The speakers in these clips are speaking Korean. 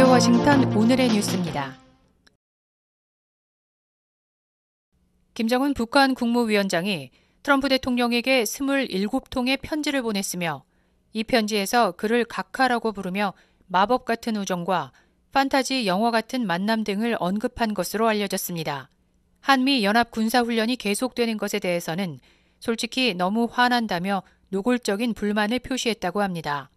라디오 워싱턴 오늘의 뉴스입니다. 김정은 북한 국무위원장이 트럼프 대통령에게 27통의 편지를 보냈으며 이 편지에서 그를 각하라고 부르며 마법 같은 우정과 판타지 영화 같은 만남 등을 언급한 것으로 알려졌습니다. 한미 연합 군사훈련이 계속되는 것에 대해서는 솔직히 너무 화난다며 노골적인 불만을 표시했다고 합니다.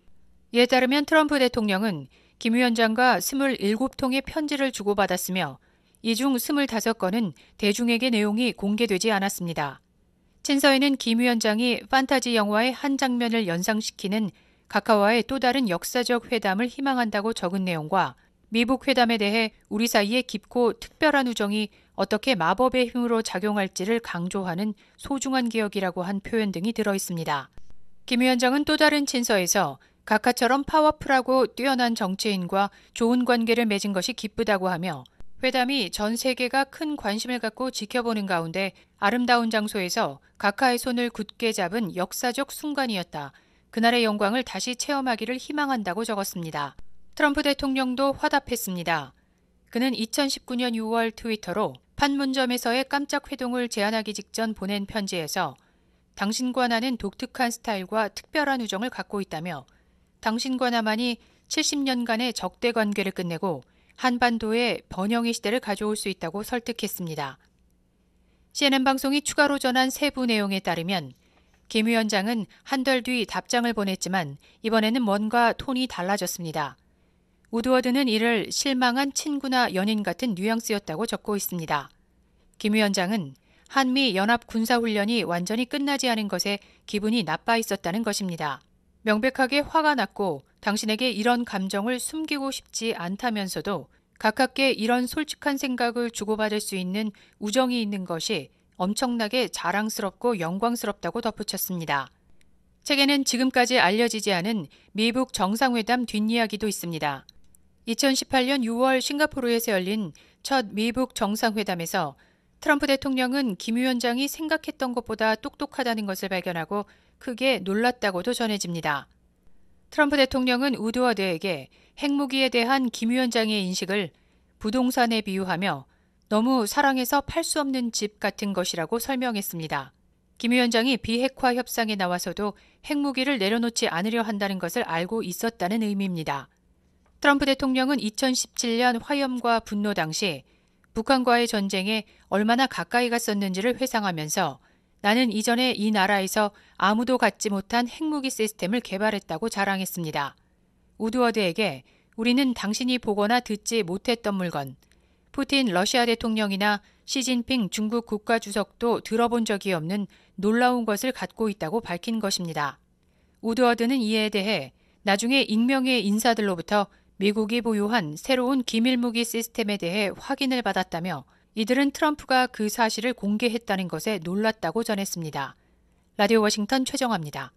이에 따르면 트럼프 대통령은 김 위원장과 27통의 편지를 주고받았으며 이 중 25건은 대중에게 내용이 공개되지 않았습니다. 친서에는 김 위원장이 판타지 영화의 한 장면을 연상시키는 카카와의 또 다른 역사적 회담을 희망한다고 적은 내용과 미북 회담에 대해 우리 사이에 깊고 특별한 우정이 어떻게 마법의 힘으로 작용할지를 강조하는 소중한 기억이라고 한 표현 등이 들어 있습니다. 김 위원장은 또 다른 친서에서 각하처럼 파워풀하고 뛰어난 정치인과 좋은 관계를 맺은 것이 기쁘다고 하며 회담이 전 세계가 큰 관심을 갖고 지켜보는 가운데 아름다운 장소에서 각하의 손을 굳게 잡은 역사적 순간이었다. 그날의 영광을 다시 체험하기를 희망한다고 적었습니다. 트럼프 대통령도 화답했습니다. 그는 2019년 6월 트위터로 판문점에서의 깜짝 회동을 제안하기 직전 보낸 편지에서 당신과 나는 독특한 스타일과 특별한 우정을 갖고 있다며 당신과 나만이 70년간의 적대 관계를 끝내고 한반도에 번영의 시대를 가져올 수 있다고 설득했습니다. CNN 방송이 추가로 전한 세부 내용에 따르면 김 위원장은 한 달 뒤 답장을 보냈지만 이번에는 뭔가 톤이 달라졌습니다. 우드워드는 이를 실망한 친구나 연인 같은 뉘앙스였다고 적고 있습니다. 김 위원장은 한미 연합 군사훈련이 완전히 끝나지 않은 것에 기분이 나빠 있었다는 것입니다. 명백하게 화가 났고 당신에게 이런 감정을 숨기고 싶지 않다면서도 가깝게 이런 솔직한 생각을 주고받을 수 있는 우정이 있는 것이 엄청나게 자랑스럽고 영광스럽다고 덧붙였습니다. 책에는 지금까지 알려지지 않은 미북 정상회담 뒷이야기도 있습니다. 2018년 6월 싱가포르에서 열린 첫 미북 정상회담에서 트럼프 대통령은 김 위원장이 생각했던 것보다 똑똑하다는 것을 발견하고 크게 놀랐다고도 전해집니다. 트럼프 대통령은 우드워드에게 핵무기에 대한 김 위원장의 인식을 부동산에 비유하며 너무 사랑해서 팔 수 없는 집 같은 것이라고 설명했습니다. 김 위원장이 비핵화 협상에 나와서도 핵무기를 내려놓지 않으려 한다는 것을 알고 있었다는 의미입니다. 트럼프 대통령은 2017년 화염과 분노 당시 북한과의 전쟁에 얼마나 가까이 갔었는지를 회상하면서 나는 이전에 이 나라에서 아무도 갖지 못한 핵무기 시스템을 개발했다고 자랑했습니다. 우드워드에게 우리는 당신이 보거나 듣지 못했던 물건, 푸틴 러시아 대통령이나 시진핑 중국 국가주석도 들어본 적이 없는 놀라운 것을 갖고 있다고 밝힌 것입니다. 우드워드는 이에 대해 나중에 익명의 인사들로부터 미국이 보유한 새로운 기밀무기 시스템에 대해 확인을 받았다며 이들은 트럼프가 그 사실을 공개했다는 것에 놀랐다고 전했습니다. 라디오 워싱턴 최정화입니다.